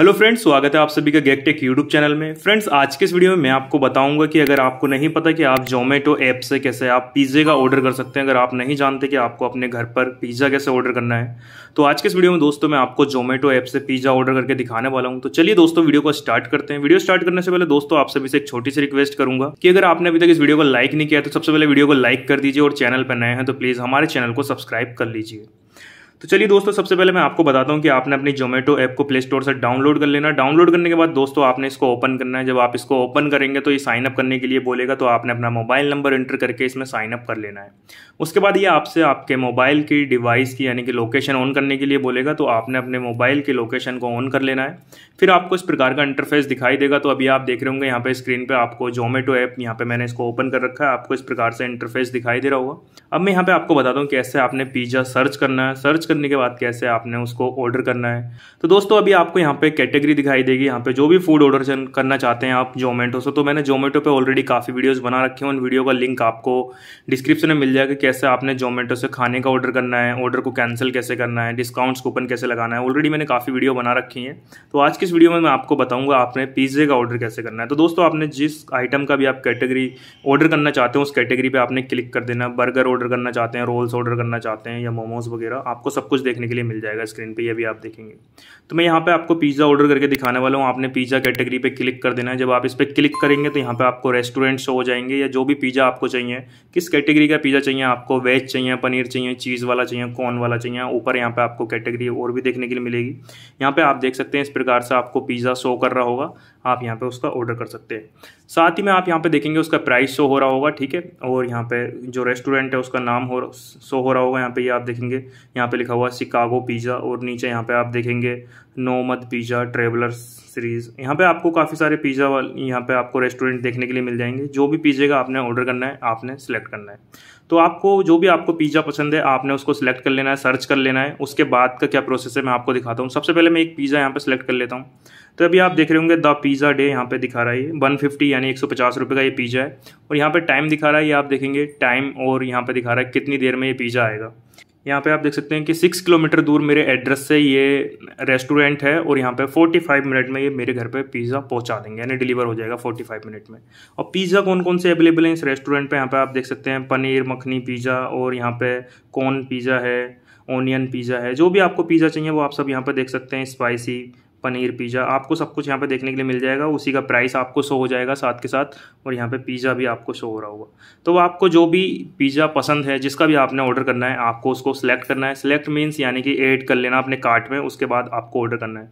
hello friends स्वागत है आप सभी का गेकटेक यूट्यूब चैनल में फ्रेंड्स आज के इस वीडियो में मैं आपको बताऊंगा कि अगर आपको नहीं पता कि आप जोमेटो ऐप से कैसे आप पिज़्ज़े का ऑर्डर कर सकते हैं अगर आप नहीं जानते कि आपको अपने घर पर पिज़्ज़ा कैसे ऑर्डर करना है तो आज के इस वीडियो में दोस्तों मैं आपको जोमेटो ऐप से पिज़्ज़ा ऑर्डर करके दिखाने वाला हूँ तो चलिए दोस्तों वीडियो को स्टार्ट करते हैं वीडियो स्टार्ट करने से पहले दोस्तों आप सभी से एक छोटी सी रिक्वेस्ट करूंगा कि अगर आपने अभी तक इस वीडियो को लाइक नहीं किया तो सबसे पहले वीडियो को लाइक कर दीजिए और चैनल पर नए हैं तो प्लीज़ हमारे चैनल को सब्सक्राइब कर लीजिए तो चलिए दोस्तों सबसे पहले मैं आपको बताता हूँ कि आपने अपनी जोमेटो ऐप को प्ले स्टोर से डाउनलोड कर लेना डाउनलोड करने के बाद दोस्तों आपने इसको ओपन करना है जब आप इसको ओपन करेंगे तो ये साइन अप करने के लिए बोलेगा तो आपने अपना मोबाइल नंबर एंटर करके इसमें साइन अप कर लेना है उसके बाद ये आपसे आपके मोबाइल की डिवाइस की यानी कि लोकेशन ऑन करने के लिए बोलेगा तो आपने अपने मोबाइल की लोकेशन को ऑन कर लेना है फिर आपको इस प्रकार का इंटरफेस दिखाई देगा तो अभी आप देख रहे होंगे यहाँ पे स्क्रीन पे आपको जोमेटो ऐप यहाँ पे मैंने इसको ओपन कर रखा है आपको इस प्रकार से इंटरफेस दिखाई दे रहा होगा अब मैं यहाँ पे आपको बताता हूँ कैसे आपने पिज्ज़ा सर्च करना है सर्च करने के बाद कैसे आपने उसको ऑर्डर करना है तो दोस्तों अभी आपको यहाँ पे कैटेगरी दिखाई देगी यहाँ पे जो भी फूड ऑर्डर करना चाहते हैं आप जोमेटो से तो मैंने जोमेटो पे ऑलरेडी काफ़ी वीडियोस बना रखे हैं उन वीडियो का लिंक आपको डिस्क्रिप्शन में मिल जाएगा कैसे आपने जोमेटो से खाने का ऑर्डर करना है ऑर्डर को कैंसिल कैसे करना है डिस्काउंट्स कूपन कैसे लगाना है ऑलरेडी मैंने काफ़ी वीडियो बना रखी है तो आज की इस वीडियो में मैं आपको बताऊँगा आपने पिज्ज़े का ऑर्डर कैसे करना है तो दोस्तों आपने जिस आइटम का भी आप कैटेगरी ऑर्डर करना चाहते हैं उस कैटेगरी पर आपने क्लिक कर देना बर्गर ऑर्डर करना चाहते हैं रोल्स ऑर्डर करना चाहते हैं या मोमोज वगैरह आपको सब कुछ देखने के लिए मिल जाएगा स्क्रीन पे ये भी आप देखेंगे तो मैं यहाँ पे आपको पिज़्ज़ा ऑर्डर करके दिखाने वाला हूँ आपने पिज़्ज़ा कैटेगरी पे क्लिक कर देना है जब आप इस पर क्लिक करेंगे तो यहाँ पे आपको रेस्टोरेंट शो हो जाएंगे या जो भी पिज़्ज़ा आपको चाहिए किस कैटेगरी का पिज़्ज़ा चाहिए आपको वेज चाहिए पनीर चाहिए चीज़ वाला चाहिए कॉर्न वाला चाहिए ऊपर यहाँ पर आपको कैटेगरी और भी देखने के लिए मिलेगी यहाँ पर आप देख सकते हैं इस प्रकार से आपको पिज़्ज़ा शो कर रहा होगा आप यहाँ पर उसका ऑर्डर कर सकते हैं साथ ही में आप यहाँ पर देखेंगे उसका प्राइस शो हो रहा होगा ठीक है और यहाँ पर जो रेस्टोरेंट है उसका नाम हो शो हो रहा होगा यहाँ पर आप देखेंगे यहाँ पर लिखा हुआ शिकागो पिज़्ज़ा और नीचे यहाँ पे आप देखेंगे नोमद पिज़्ज़ा ट्रेवलर सीरीज़ यहाँ पे आपको काफ़ी सारे पिज़्ज़ा वाले यहाँ पे आपको रेस्टोरेंट देखने के लिए मिल जाएंगे जो भी पिज़्ज़े का आपने ऑर्डर करना है आपने सेलेक्ट करना है तो आपको जो भी आपको पिज़्ज़ा पसंद है आपने उसको सेलेक्ट कर लेना है सर्च कर लेना है उसके बाद का क्या प्रोसेस है मैं आपको दिखाता हूँ सबसे पहले मैं एक पिज़्ज़ा यहाँ पर सेलेक्ट कर लेता हूँ तो अभी आप देख रहे होंगे द पिज़्ज़ा डे यहाँ पे दिखा रहा है वन फिफ्टी यानी एक सौ पचास रुपये का ये पिज़्ज़ा है और यहाँ पे टाइम दिखा रहा है ये आप देखेंगे टाइम और यहाँ पे दिखा रहा है कितनी देर में ये पिज़्ज़ा आएगा यहाँ पे आप देख सकते हैं कि सिक्स किलोमीटर दूर मेरे एड्रेस से ये रेस्टोरेंट है और यहाँ पे फाइव मिनट में ये मेरे घर पे पिज़्ज़ा पहुँचा देंगे यानी डिलीवर हो जाएगा फोर्टी फाइव मिनट में और पिज़्ज़ा कौन कौन से अवेलेबल हैं इस रेस्टोरेंट पे यहाँ पे आप देख सकते हैं पनीर मखनी पिज़्ज़ा और यहाँ पे कॉर्न पिज़्ज़ा है ओनियन पिज़्ज़ा है जो भी आपको पिज़्ज़ा चाहिए वो आप सब यहाँ पर देख सकते हैं स्पाइसी पनीर पिज़्ज़ा आपको सब कुछ यहाँ पे देखने के लिए मिल जाएगा उसी का प्राइस आपको शो हो जाएगा साथ के साथ और यहाँ पे पिज़्ज़ा भी आपको शो हो रहा होगा तो आपको जो भी पिज़्ज़ा पसंद है जिसका भी आपने ऑर्डर करना है आपको उसको सेलेक्ट करना है सिलेक्ट मीन्स यानी कि ऐड कर लेना अपने कार्ट में उसके बाद आपको ऑर्डर करना है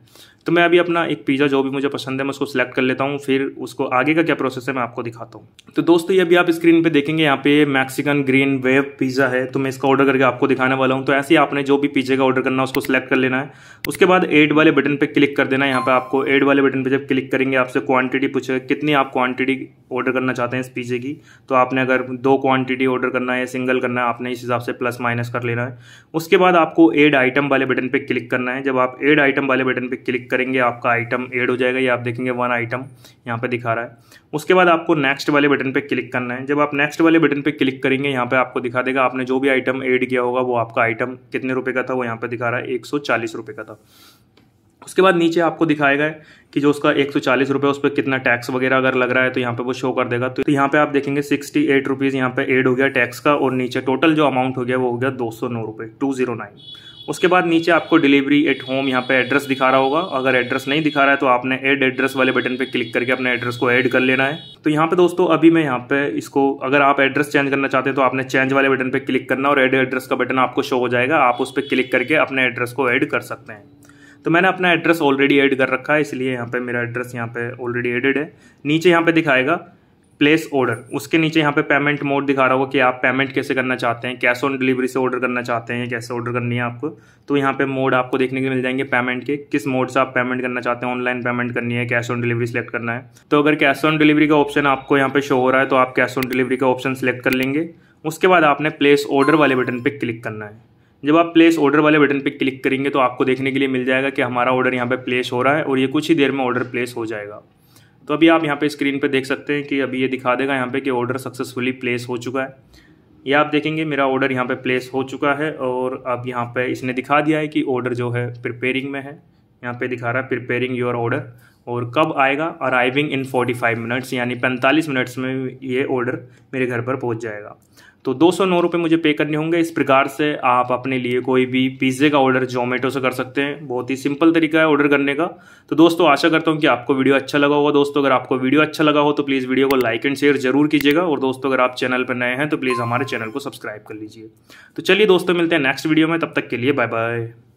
तो मैं अभी अपना एक पिज़्ज़ा जो भी मुझे पसंद है मैं उसको सेलेक्ट कर लेता हूँ फिर उसको आगे का क्या प्रोसेस है मैं आपको दिखाता हूँ तो दोस्तों ये अभी आप स्क्रीन पे देखेंगे यहाँ पे मैक्सिकन ग्रीन वेव पिज़्ज़ा है तो मैं इसका ऑर्डर करके आपको दिखाने वाला हूँ तो ऐसे ही आपने जो भी पिज़्ज़े का ऑर्डर करना उसको सिलेक्ट कर लेना है उसके बाद एड वाले बटन पर क्लिक कर देना है यहाँ पर आपको एड वाले बटन पर जब क्लिक करेंगे आपसे क्वान्टिटी पूछेगा कितनी आप क्वान्टिटी ऑर्डर करना चाहते हैं इस पिज़्ज़े की तो आपने अगर दो क्वान्टिटी ऑर्डर करना है सिंगल करना है आपने इस हिसाब से प्लस माइनस कर लेना है उसके बाद आपको एड आइटम वाले बटन पर क्लिक करना है जब आप एड आइटम वाले बटन पर क्लिक करेंगे आपका आइटम ऐड हो जाएगा ये आप देखेंगे वन आइटम यहाँ पे दिखा रहा है उसके बाद आपको नेक्स्ट वाले बटन पे क्लिक करना है जब आप नेक्स्ट वाले बटन पे क्लिक करेंगे यहाँ पे आपको दिखा देगा आपने जो भी आइटम ऐड किया होगा वो आपका आइटम कितने रुपये का था वो यहाँ पर दिखा रहा है एक सौ का था उसके बाद नीचे आपको दिखाएगा कि जो उसका एक सौ उस पर कितना टैक्स वगैरह अगर लग रहा है तो यहाँ पे वो शो कर देगा तो यहाँ पे आप देखेंगे सिक्सटी एट रुपीज़ यहाँ पे एड हो गया टैक्स का और नीचे टोटल जो अमाउंट हो गया वो हो गया दो सौ नौ रुपये टू जीरो नाइन उसके बाद नीचे आपको डिलीवरी एट होम यहाँ पे एड्रेस दिखा रहा होगा अगर एड्रेस नहीं दिखा रहा है तो आपने एड एड्रेस वाले बटन पे क्लिक करके अपने एड्रेस को ऐड कर लेना है तो यहाँ पे दोस्तों अभी मैं यहाँ पे इसको अगर आप एड्रेस चेंज करना चाहते हैं तो आपने चेंज वाले बटन पर क्लिक करना और एड एड्रेस का बटन आपको शो हो जाएगा आप उस पर क्लिक करके अपने एड्रेस को ऐड कर सकते हैं तो मैंने अपना एड्रेस ऑलरेडी एड कर रखा है इसलिए यहाँ पर मेरा एड्रेस यहाँ पर ऑलरेडी एडेड है नीचे यहाँ पर दिखाएगा प्लेस ऑर्डर उसके नीचे यहाँ पे पेमेंट मोड दिखा रहा होगा कि आप पेमेंट कैसे करना चाहते हैं कैश ऑन डिलीवरी से ऑर्डर करना चाहते हैं कैसे ऑर्डर करनी है आपको तो यहाँ पे मोड आपको देखने के मिल जाएंगे पेमेंट के किस मोड से आप पेमेंट करना चाहते हैं ऑनलाइन पेमेंट करनी है कैश ऑन डिलीवरी सेलेक्ट करना है तो अगर कैश ऑन डिलीवरी का ऑप्शन आपको यहाँ पे शो हो रहा है तो आप कैश ऑन डिलीवरी का ऑप्शन सेलेक्ट कर लेंगे उसके बाद आपने प्लेस ऑर्डर वाले बटन पर क्लिक करना है जब आप प्लेस ऑर्डर वाले बटन पर क्लिक करेंगे तो आपको देखने के लिए मिल जाएगा कि हमारा ऑर्डर यहाँ पर प्लेस हो रहा है और ये कुछ ही देर में ऑर्डर प्लेस हो जाएगा तो अभी आप यहाँ पे स्क्रीन पे देख सकते हैं कि अभी ये दिखा देगा यहाँ पे कि ऑर्डर सक्सेसफुली प्लेस हो चुका है ये आप देखेंगे मेरा ऑर्डर यहाँ पे प्लेस हो चुका है और अब यहाँ पे इसने दिखा दिया है कि ऑर्डर जो है प्रिपेयरिंग में है यहाँ पे दिखा रहा है प्रिपेयरिंग योर ऑर्डर और कब आएगा अराइविंग इन 45 मिनट्स यानी 45 मिनट्स में ये ऑर्डर मेरे घर पर पहुँच जाएगा तो दो सौ नौ रुपये मुझे पे करने होंगे इस प्रकार से आप अपने लिए कोई भी पिज़्ज़े का ऑर्डर जोमेटो से कर सकते हैं बहुत ही सिंपल तरीका है ऑर्डर करने का तो दोस्तों आशा करता हूँ कि आपको वीडियो अच्छा लगा होगा दोस्तों अगर आपको वीडियो अच्छा लगा हो तो प्लीज़ वीडियो को लाइक एंड शेयर जरूर कीजिएगा और दोस्तों अगर आप चैनल पर नए हैं तो प्लीज़ हमारे चैनल को सब्सक्राइब कर लीजिए तो चलिए दोस्तों मिलते हैं नेक्स्ट वीडियो में तब तक के लिए बाय बाय